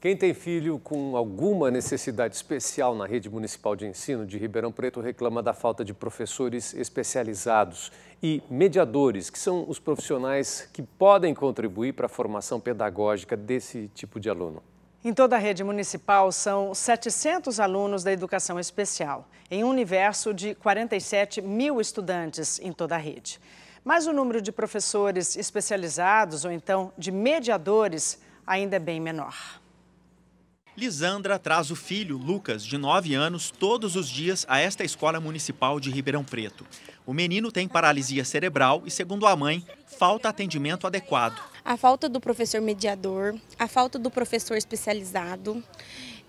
Quem tem filho com alguma necessidade especial na rede municipal de ensino de Ribeirão Preto reclama da falta de professores especializados e mediadores, que são os profissionais que podem contribuir para a formação pedagógica desse tipo de aluno. Em toda a rede municipal, são 700 alunos da educação especial, em um universo de 47 mil estudantes em toda a rede. Mas o número de professores especializados, ou então de mediadores, ainda é bem menor. Lisandra traz o filho, Lucas, de 9 anos, todos os dias a esta escola municipal de Ribeirão Preto. O menino tem paralisia cerebral e, segundo a mãe, falta atendimento adequado. A falta do professor mediador, a falta do professor especializado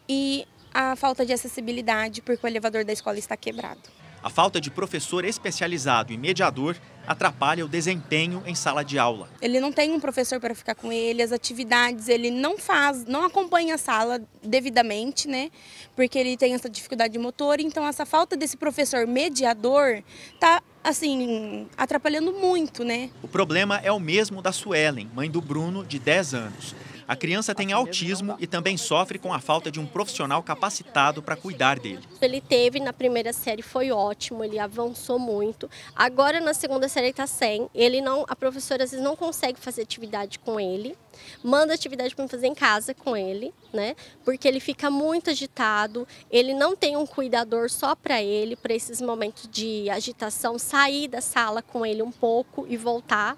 e a falta de acessibilidade, porque o elevador da escola está quebrado. A falta de professor especializado e mediador atrapalha o desempenho em sala de aula. Ele não tem um professor para ficar com ele, as atividades ele não faz, não acompanha a sala devidamente, né? Porque ele tem essa dificuldade motor, então essa falta desse professor mediador está assim, atrapalhando muito, né? O problema é o mesmo da Suelen, mãe do Bruno, de 10 anos. A criança tem autismo e também sofre com a falta de um profissional capacitado para cuidar dele. Ele teve na primeira série, foi ótimo, ele avançou muito. Agora na segunda série ele está sem. Ele não, a professora às vezes não consegue fazer atividade com ele. Manda atividade para fazer em casa com ele, né? Porque ele fica muito agitado. Ele não tem um cuidador só para ele, para esses momentos de agitação, sair da sala com ele um pouco e voltar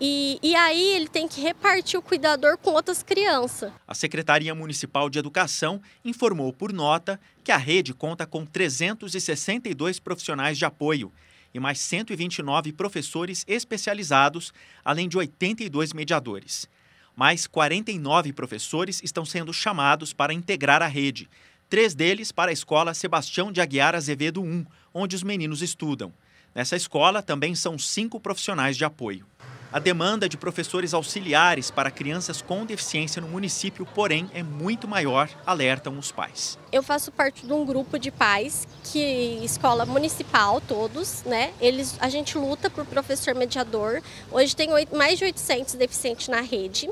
e, e, aí ele tem que repartir o cuidador com outras crianças. A Secretaria Municipal de Educação informou por nota que a rede conta com 362 profissionais de apoio e mais 129 professores especializados, além de 82 mediadores. Mais 49 professores estão sendo chamados para integrar a rede, três deles para a escola Sebastião de Aguiar Azevedo I, onde os meninos estudam. Nessa escola também são cinco profissionais de apoio. A demanda de professores auxiliares para crianças com deficiência no município, porém, é muito maior, alertam os pais. Eu faço parte de um grupo de pais que escola municipal todos, né? Eles a gente luta por professor mediador. Hoje tem mais de 800 deficientes na rede.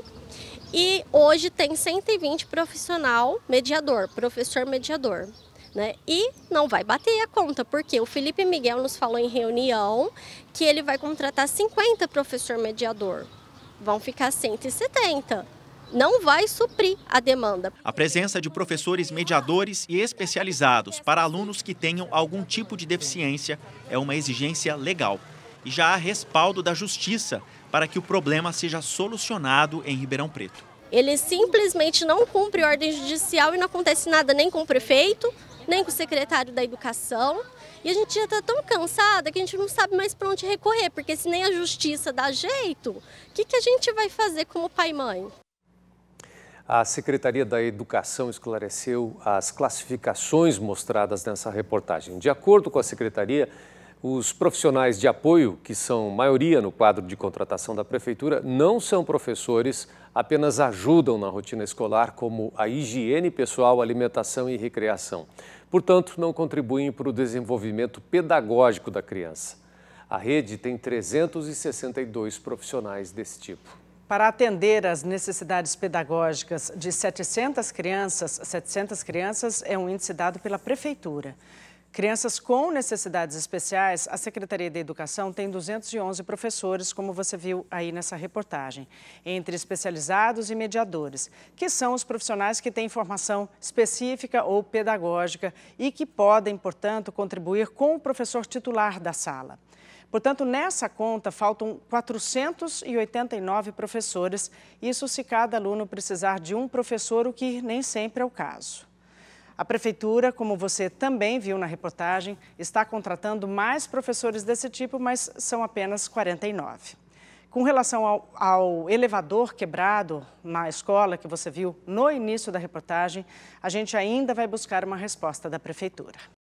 E hoje tem 120 profissional mediador, professor mediador. Né? E não vai bater a conta, porque o Felipe Miguel nos falou em reunião que ele vai contratar 50 professor mediador. Vão ficar 170 não vai suprir a demanda. A presença de professores mediadores e especializados para alunos que tenham algum tipo de deficiência é uma exigência legal. E já há respaldo da Justiça para que o problema seja solucionado em Ribeirão Preto. Ele simplesmente não cumpre ordem judicial e não acontece nada nem com o prefeito, nem com o secretário da Educação. E a gente já está tão cansada que a gente não sabe mais para onde recorrer, porque se nem a justiça dá jeito, o que, que a gente vai fazer como pai e mãe? A Secretaria da Educação esclareceu as classificações mostradas nessa reportagem. De acordo com a Secretaria, os profissionais de apoio, que são maioria no quadro de contratação da prefeitura, não são professores, apenas ajudam na rotina escolar, como a higiene pessoal, alimentação e recreação. Portanto, não contribuem para o desenvolvimento pedagógico da criança. A rede tem 362 profissionais desse tipo. Para atender às necessidades pedagógicas de 700 crianças, 700 crianças é um índice dado pela prefeitura. Crianças com necessidades especiais, a Secretaria da Educação tem 211 professores, como você viu aí nessa reportagem, entre especializados e mediadores, que são os profissionais que têm formação específica ou pedagógica e que podem, portanto, contribuir com o professor titular da sala. Portanto, nessa conta faltam 489 professores, isso se cada aluno precisar de um professor, o que nem sempre é o caso. A prefeitura, como você também viu na reportagem, está contratando mais professores desse tipo, mas são apenas 49. Com relação ao, ao, elevador quebrado na escola que você viu no início da reportagem, a gente ainda vai buscar uma resposta da prefeitura.